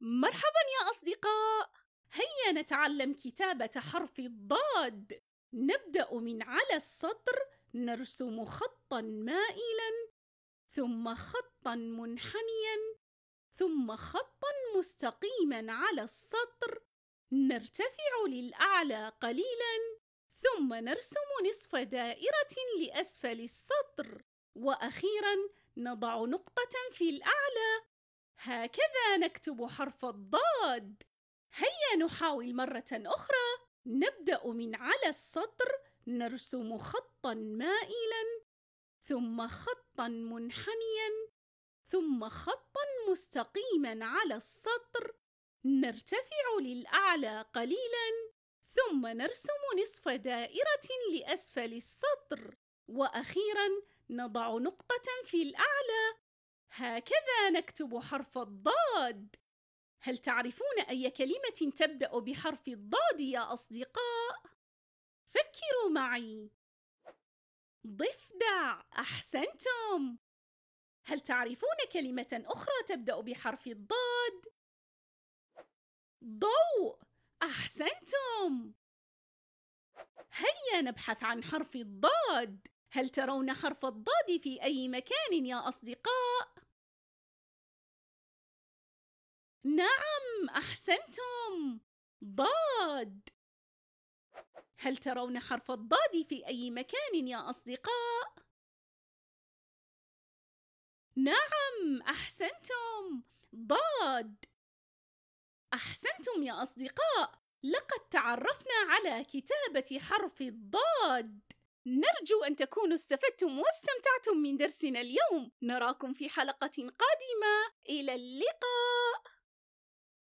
مرحبا يا أصدقاء! هيا نتعلم كتابة حرف الضاد. نبدأ من على السطر نرسم خطا مائلا، ثم خطا منحنيا، ثم خطا مستقيما على السطر، نرتفع للأعلى قليلا، ثم نرسم نصف دائرة لأسفل السطر، وأخيرا نضع نقطة في الأعلى. هكذا نكتب حرف الضاد هيا نحاول مرة أخرى نبدأ من على السطر نرسم خطا مائلا ثم خطا منحنيا ثم خطا مستقيما على السطر نرتفع للأعلى قليلا ثم نرسم نصف دائرة لأسفل السطر وأخيرا نضع نقطة في الأعلى هكذا نكتب حرف الضاد هل تعرفون اي كلمه تبدا بحرف الضاد يا اصدقاء فكروا معي ضفدع احسنتم هل تعرفون كلمه اخرى تبدا بحرف الضاد ضوء احسنتم هيا نبحث عن حرف الضاد هل ترون حرف الضاد في أي مكان يا أصدقاء؟ نعم أحسنتم ضاد هل ترون حرف الضاد في أي مكان يا أصدقاء؟ نعم أحسنتم ضاد أحسنتم يا أصدقاء لقد تعرفنا على كتابة حرف الضاد نرجو أن تكونوا استفدتم واستمتعتم من درسنا اليوم نراكم في حلقة قادمة إلى اللقاء